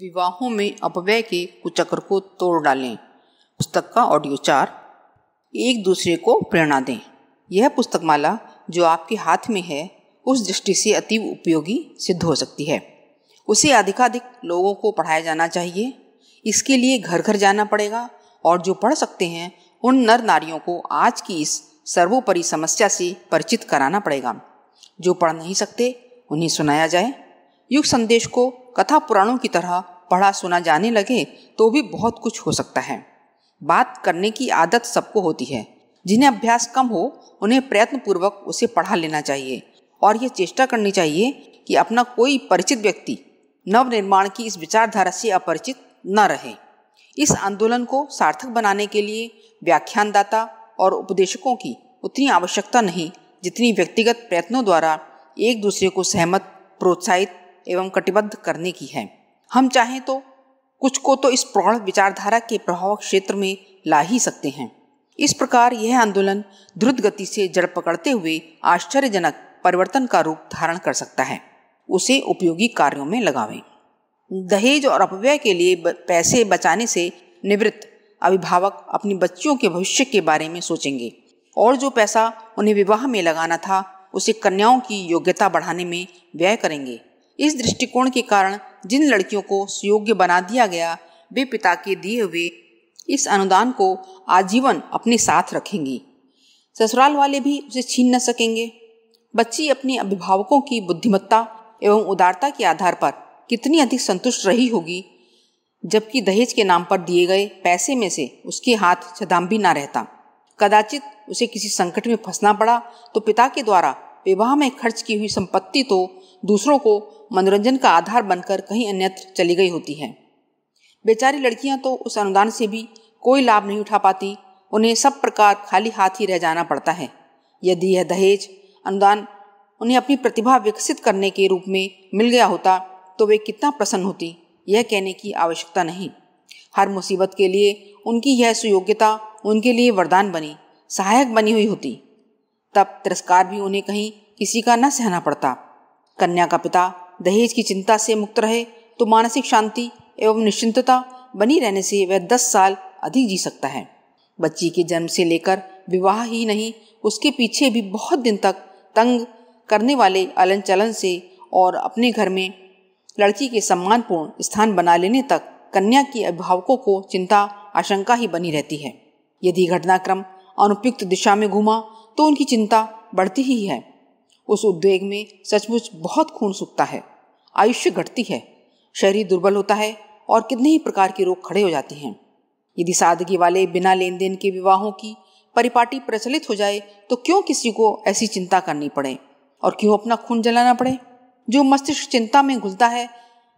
विवाहों में अपव्यय के कुचक्र को तोड़ डालें पुस्तक का ऑडियो चार एक दूसरे को प्रेरणा दें यह पुस्तकमाला जो आपके हाथ में है उस दृष्टि से अतीव उपयोगी सिद्ध हो सकती है उसे अधिकाधिक लोगों को पढ़ाया जाना चाहिए इसके लिए घर घर जाना पड़ेगा और जो पढ़ सकते हैं उन नर नारियों को आज की इस सर्वोपरि समस्या से परिचित कराना पड़ेगा जो पढ़ नहीं सकते उन्हें सुनाया जाए युग संदेश को कथा पुराणों की तरह पढ़ा सुना जाने लगे तो भी बहुत कुछ हो सकता है बात करने की आदत सबको होती है जिन्हें अभ्यास कम हो उन्हें प्रयत्न पूर्वक उसे पढ़ा लेना चाहिए और यह चेष्टा करनी चाहिए कि अपना कोई परिचित व्यक्ति नवनिर्माण की इस विचारधारा से अपरिचित न रहे इस आंदोलन को सार्थक बनाने के लिए व्याख्यानदाता और उपदेशकों की उतनी आवश्यकता नहीं जितनी व्यक्तिगत प्रयत्नों द्वारा एक दूसरे को सहमत प्रोत्साहित एवं कटिबद्ध करने की है हम चाहें तो कुछ को तो इस प्रौढ़ विचारधारा के प्रभाव क्षेत्र में ला ही सकते हैं इस प्रकार यह आंदोलन द्रुत गति से जड़ पकड़ते हुए आश्चर्यजनक परिवर्तन का रूप धारण कर सकता है उसे उपयोगी कार्यों में लगावें दहेज और अपव्यय के लिए पैसे बचाने से निवृत्त अभिभावक अपनी बच्चियों के भविष्य के बारे में सोचेंगे और जो पैसा उन्हें विवाह में लगाना था उसे कन्याओं की योग्यता बढ़ाने में व्यय करेंगे इस दृष्टिकोण के कारण जिन लड़कियों को सुयोग्य बना दिया गया वे पिता के दिए हुए इस अनुदान को आजीवन अपने साथ रखेंगी ससुराल वाले भी उसे छीन न सकेंगे बच्ची अपने अभिभावकों की बुद्धिमत्ता एवं उदारता के आधार पर कितनी अधिक संतुष्ट रही होगी जबकि दहेज के नाम पर दिए गए पैसे में से उसके हाथ छदाम भी ना रहता कदाचित उसे किसी संकट में फंसना पड़ा तो पिता के द्वारा विवाह में खर्च की हुई संपत्ति तो दूसरों को मनोरंजन का आधार बनकर कहीं अन्यत्र चली गई होती है बेचारी लड़कियां तो उस अनुदान से भी कोई लाभ नहीं उठा पाती उन्हें सब प्रकार खाली हाथ ही रह जाना पड़ता है यदि यह दहेज अनुदान उन्हें अपनी प्रतिभा विकसित करने के रूप में मिल गया होता तो वे कितना प्रसन्न होती यह कहने की आवश्यकता नहीं हर मुसीबत के लिए उनकी यह सुयोग्यता उनके लिए वरदान बनी सहायक बनी हुई होती तब तिरस्कार भी उन्हें कहीं किसी का न सहना पड़ता कन्या का पिता दहेज की चिंता से मुक्त रहे तो मानसिक शांति एवं निश्चिंतता बनी रहने से वह दस साल अधिक जी सकता है बच्ची के जन्म से लेकर विवाह ही नहीं उसके पीछे भी बहुत दिन तक तंग करने वाले अलन चलन से और अपने घर में लड़की के सम्मानपूर्ण स्थान बना लेने तक कन्या के अभिभावकों को चिंता आशंका ही बनी रहती है यदि घटनाक्रम अनुपयुक्त दिशा में घूमा तो उनकी चिंता बढ़ती ही है उस उद्वेग में सचमुच बहुत खून सूखता है आयुष्य घटती है शरीर दुर्बल होता है और कितने ही प्रकार के रोग खड़े हो जाते हैं यदि सादगी वाले बिना लेन देन के विवाहों की परिपाटी प्रचलित हो जाए तो क्यों किसी को ऐसी चिंता करनी पड़े और क्यों अपना खून जलाना पड़े जो मस्तिष्क चिंता में घुलता है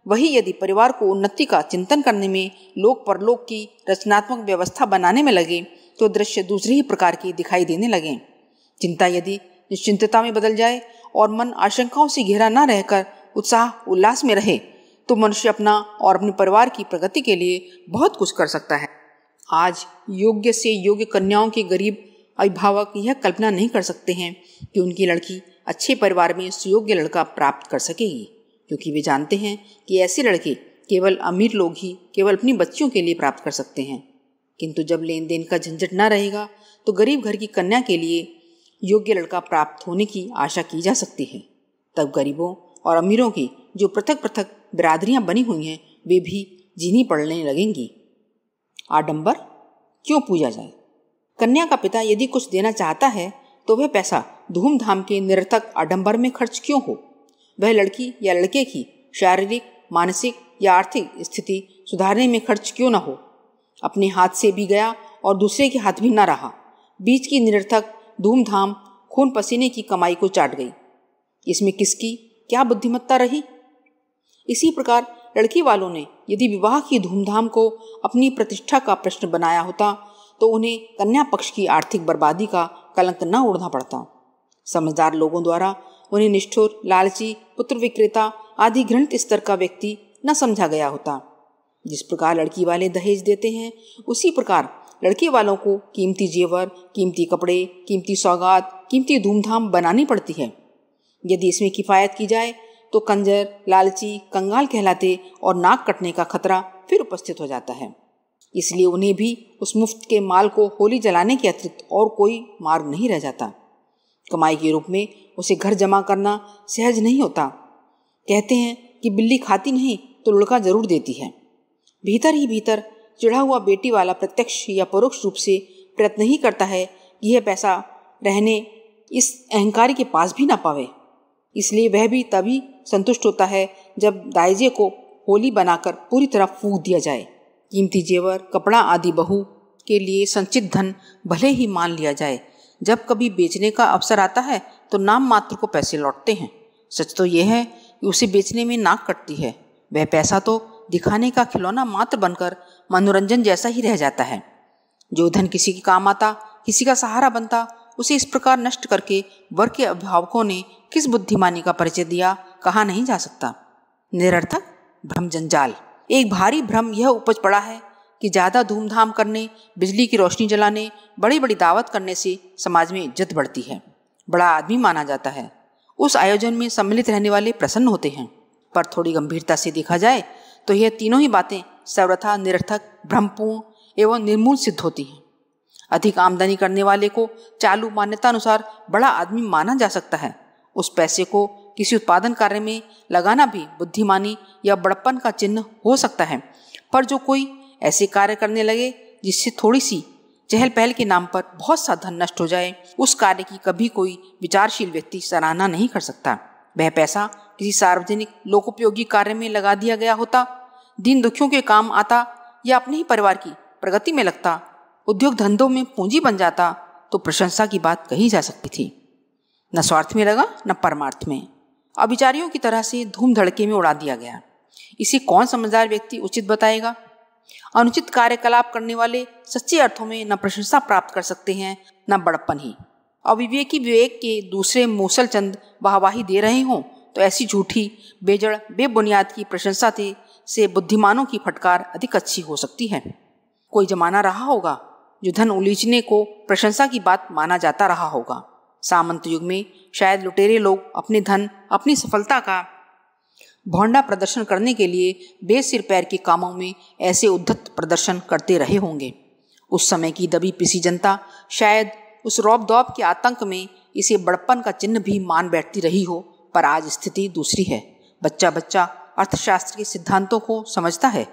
वही यदि परिवार को उन्नति का चिंतन करने में लोक परलोक की रचनात्मक व्यवस्था बनाने में लगे तो दृश्य दूसरे ही प्रकार की दिखाई देने लगे चिंता यदि निश्चिंतता में बदल जाए और मन आशंकाओं से घिरा न रहकर उत्साह उल्लास में रहे तो मनुष्य अपना और अपने परिवार की प्रगति के लिए बहुत कुछ कर सकता है आज योग्य से योग्य कन्याओं के गरीब अभिभावक यह कल्पना नहीं कर सकते हैं कि उनकी लड़की अच्छे परिवार में सुयोग्य लड़का प्राप्त कर सकेगी क्योंकि वे जानते हैं कि ऐसे लड़के केवल अमीर लोग ही केवल अपनी बच्चियों के लिए प्राप्त कर सकते हैं किंतु जब लेन देन का झंझट न रहेगा तो गरीब घर की कन्या के लिए योग्य लड़का प्राप्त होने की आशा की जा सकती है तब गरीबों और अमीरों की जो पृथक पृथक बिरादरियां बनी हुई हैं वे भी जीनी पड़ने लगेंगी आडंबर क्यों पूजा जाए कन्या का पिता यदि कुछ देना चाहता है तो वह पैसा धूमधाम के निरर्थक आडंबर में खर्च क्यों हो वह लड़की या लड़के की शारीरिक मानसिक या आर्थिक स्थिति सुधारने में खर्च क्यों ना हो अपने हाथ से भी गया और दूसरे के हाथ भी ना रहा बीच की निरर्थक धूमधाम खून पसीने की कमाई को चाट गई इसमें किसकी क्या बुद्धिमत्ता रही इसी प्रकार लड़की वालों ने यदि विवाह की धूमधाम को अपनी प्रतिष्ठा का प्रश्न बनाया होता तो उन्हें कन्या पक्ष की आर्थिक बर्बादी का कलंक न उड़ना पड़ता समझदार लोगों द्वारा उन्हें निष्ठुर लालची पुत्र विक्रेता आदि घृणित स्तर का व्यक्ति न समझा गया होता जिस प्रकार लड़की वाले दहेज देते हैं उसी प्रकार लड़के वालों को कीमती जेवर कीमती कपड़े कीमती सौगात कीमती धूमधाम बनानी पड़ती है यदि इसमें किफ़ायत की जाए तो कंजर लालची कंगाल कहलाते और नाक कटने का खतरा फिर उपस्थित हो जाता है इसलिए उन्हें भी उस मुफ्त के माल को होली जलाने के अतिरिक्त और कोई मार्ग नहीं रह जाता कमाई के रूप में उसे घर जमा करना सहज नहीं होता कहते हैं कि बिल्ली खाती नहीं तो लुड़का जरूर देती है भीतर ही भीतर चढ़ा हुआ बेटी वाला प्रत्यक्ष या परोक्ष रूप से प्रयत्न ही करता है कि यह पैसा रहने इस अहंकारी के पास भी ना पावे इसलिए वह भी तभी संतुष्ट होता है जब दाइजे को होली बनाकर पूरी तरह फूक दिया जाए कीमती जेवर कपड़ा आदि बहू के लिए संचित धन भले ही मान लिया जाए जब कभी बेचने का अवसर आता है तो नाम मात्र को पैसे लौटते हैं सच तो यह है कि उसे बेचने में नाक कटती है वह पैसा तो दिखाने का खिलौना मात्र बनकर मनोरंजन जैसा ही रह जाता है जो धन किसी के काम आता किसी का सहारा बनता उसे इस प्रकार नष्ट करके वर्ग के अभिभावकों ने किस बुद्धिमानी का परिचय दिया कहा नहीं जा सकता निरर्थक भ्रम जंजाल एक भारी भ्रम यह उपज पड़ा है कि ज़्यादा धूमधाम करने बिजली की रोशनी जलाने बड़ी बड़ी दावत करने से समाज में इज्जत बढ़ती है बड़ा आदमी माना जाता है उस आयोजन में सम्मिलित रहने वाले प्रसन्न होते हैं पर थोड़ी गंभीरता से देखा जाए तो यह तीनों ही बातें सर्वथा निरर्थक भ्रमपूर्ण एवं निर्मूल सिद्ध होती हैं अधिक आमदनी करने वाले को चालू मान्यता अनुसार बड़ा आदमी माना जा सकता है उस पैसे को किसी उत्पादन कार्य में लगाना भी बुद्धिमानी या बड़पन का चिन्ह हो सकता है पर जो कोई ऐसे कार्य करने लगे जिससे थोड़ी सी चहल पहल के नाम पर बहुत सा धन नष्ट हो जाए उस कार्य की कभी कोई विचारशील व्यक्ति सराहना नहीं कर सकता वह पैसा किसी सार्वजनिक लोकोपयोगी कार्य में लगा दिया गया होता दीन दुखियों के काम आता या अपने ही परिवार की प्रगति में लगता उद्योग धंधों में पूंजी बन जाता तो प्रशंसा की बात कही जा सकती थी न स्वार्थ में लगा न परमार्थ में अभिचारियों की तरह से धूम धड़के में उड़ा दिया गया इसे कौन समझदार व्यक्ति उचित बताएगा अनुचित कार्यकलाप करने वाले सच्चे अर्थों में न प्रशंसा प्राप्त कर सकते हैं न बड़प्पन ही अविवेकी विवेक के दूसरे मूसलचंद चंद वाहवाही दे रहे हों तो ऐसी झूठी बेजड़ बेबुनियाद की प्रशंसा थी से बुद्धिमानों की फटकार अधिक अच्छी हो सकती है कोई जमाना रहा होगा जो धन उलीचने को प्रशंसा की बात माना जाता रहा होगा सामंत युग में शायद लुटेरे लोग अपने धन अपनी सफलता का भौंडा प्रदर्शन करने के लिए बेसिर पैर के कामों में ऐसे उद्धत प्रदर्शन करते रहे होंगे उस समय की दबी पिसी जनता शायद उस रौब दौब के आतंक में इसे बड़पन का चिन्ह भी मान बैठती रही हो पर आज स्थिति दूसरी है बच्चा बच्चा अर्थशास्त्र के सिद्धांतों को समझता है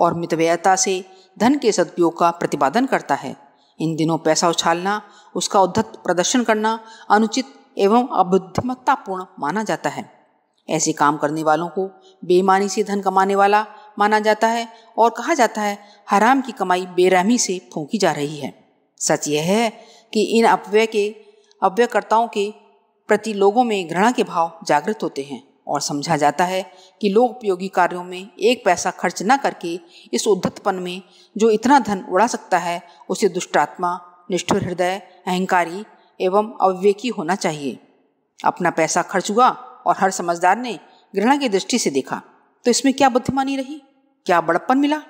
और मितव्ययता से धन के सदुपयोग का प्रतिपादन करता है इन दिनों पैसा उछालना उसका उद्धत प्रदर्शन करना अनुचित एवं अबुद्धिमत्तापूर्ण माना जाता है ऐसे काम करने वालों को बेईमानी से धन कमाने वाला माना जाता है और कहा जाता है हराम की कमाई बेरहमी से फूकी जा रही है सच यह है कि इन अपव्यय के अपव्ययकर्ताओं के प्रति लोगों में घृणा के भाव जागृत होते हैं और समझा जाता है कि लोग उपयोगी कार्यों में एक पैसा खर्च न करके इस उद्धतपन में जो इतना धन उड़ा सकता है उसे दुष्टात्मा निष्ठुर हृदय अहंकारी एवं अविवेकी होना चाहिए अपना पैसा खर्च हुआ और हर समझदार ने घृणा की दृष्टि से देखा तो इसमें क्या बुद्धिमानी रही क्या बड़प्पन मिला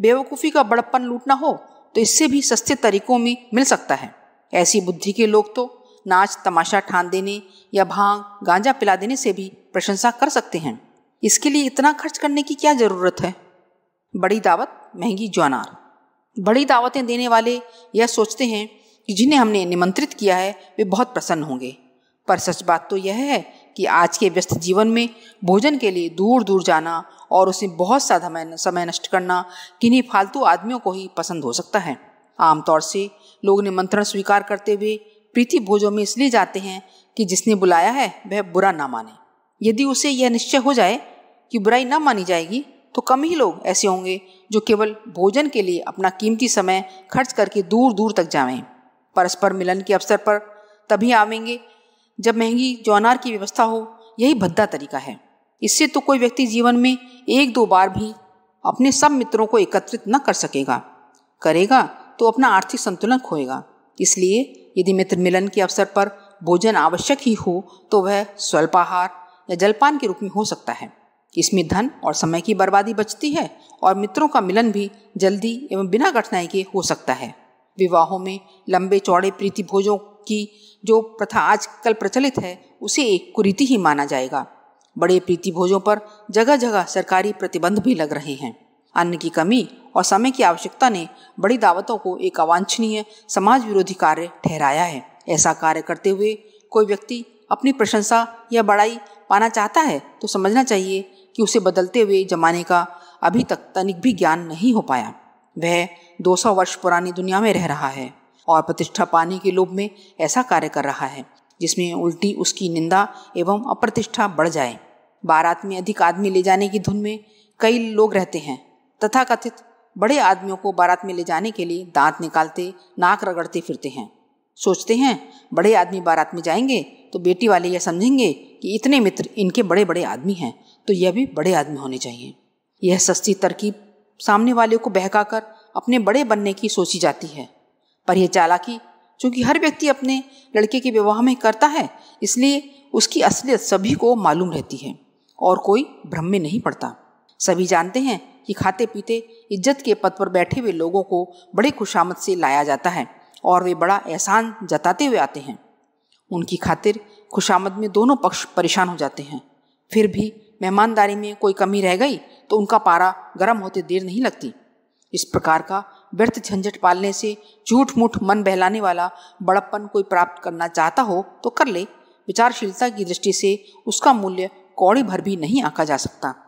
बेवकूफ़ी का बड़प्पन लूटना हो तो इससे भी सस्ते तरीकों में मिल सकता है ऐसी बुद्धि के लोग तो नाच तमाशा ठान देने या भांग गांजा पिला देने से भी प्रशंसा कर सकते हैं इसके लिए इतना खर्च करने की क्या ज़रूरत है बड़ी दावत महंगी ज्वानार बड़ी दावतें देने वाले यह सोचते हैं कि जिन्हें हमने निमंत्रित किया है वे बहुत प्रसन्न होंगे पर सच बात तो यह है कि आज के व्यस्त जीवन में भोजन के लिए दूर दूर जाना और उसे बहुत सा समय नष्ट करना किन्हीं फालतू आदमियों को ही पसंद हो सकता है आमतौर से लोग निमंत्रण स्वीकार करते हुए प्रीति भोजों में इसलिए जाते हैं कि जिसने बुलाया है वह बुरा ना माने यदि उसे यह निश्चय हो जाए कि बुराई ना मानी जाएगी तो कम ही लोग ऐसे होंगे जो केवल भोजन के लिए अपना कीमती समय खर्च करके दूर दूर तक जाएं परस्पर मिलन के अवसर पर तभी आवेंगे जब महंगी जो अनार की व्यवस्था हो यही भद्दा तरीका है इससे तो कोई व्यक्ति जीवन में एक दो बार भी अपने सब मित्रों को एकत्रित न कर सकेगा करेगा तो अपना आर्थिक संतुलन खोएगा इसलिए यदि मित्र मिलन के अवसर पर भोजन आवश्यक ही हो तो वह स्वल्पाहार या जलपान के रूप में हो सकता है इसमें धन और समय की बर्बादी बचती है और मित्रों का मिलन भी जल्दी एवं बिना कठिनाई के हो सकता है विवाहों में लंबे चौड़े प्रीति भोजों की जो प्रथा आजकल प्रचलित है उसे एक कुरीति ही माना जाएगा बड़े प्रीति भोजों पर जगह जगह सरकारी प्रतिबंध भी लग रहे हैं अन्न की कमी और समय की आवश्यकता ने बड़ी दावतों को एक अवांछनीय समाज विरोधी कार्य ठहराया है ऐसा कार्य करते हुए कोई व्यक्ति अपनी प्रशंसा या बड़ाई पाना चाहता है तो समझना चाहिए कि उसे बदलते हुए जमाने का अभी तक तनिक भी ज्ञान नहीं हो पाया वह 200 वर्ष पुरानी दुनिया में रह रहा है और प्रतिष्ठा पाने के लोभ में ऐसा कार्य कर रहा है जिसमें उल्टी उसकी निंदा एवं अप्रतिष्ठा बढ़ जाए बारात में अधिक आदमी ले जाने की धुन में कई लोग रहते हैं तथा कथित बड़े आदमियों को बारात में ले जाने के लिए दांत निकालते नाक रगड़ते फिरते हैं सोचते हैं बड़े आदमी बारात में जाएंगे तो बेटी वाले यह समझेंगे कि इतने मित्र इनके बड़े बड़े आदमी हैं तो यह भी बड़े आदमी होने चाहिए यह सस्ती तरकीब सामने वाले को बहकाकर अपने बड़े बनने की सोची जाती है पर यह चालाकी चूंकि हर व्यक्ति अपने लड़के के विवाह में करता है इसलिए उसकी असलियत सभी को मालूम रहती है और कोई भ्रम में नहीं पड़ता सभी जानते हैं कि खाते पीते इज्जत के पद पर बैठे हुए लोगों को बड़े खुशामद से लाया जाता है और वे बड़ा एहसान जताते हुए आते हैं उनकी खातिर खुशामद में दोनों पक्ष परेशान हो जाते हैं फिर भी मेहमानदारी में कोई कमी रह गई तो उनका पारा गर्म होते देर नहीं लगती इस प्रकार का व्यर्थ झंझट पालने से झूठ मूठ मन बहलाने वाला बड़प्पन कोई प्राप्त करना चाहता हो तो कर ले विचारशीलता की दृष्टि से उसका मूल्य कौड़ी भर भी नहीं आंका जा सकता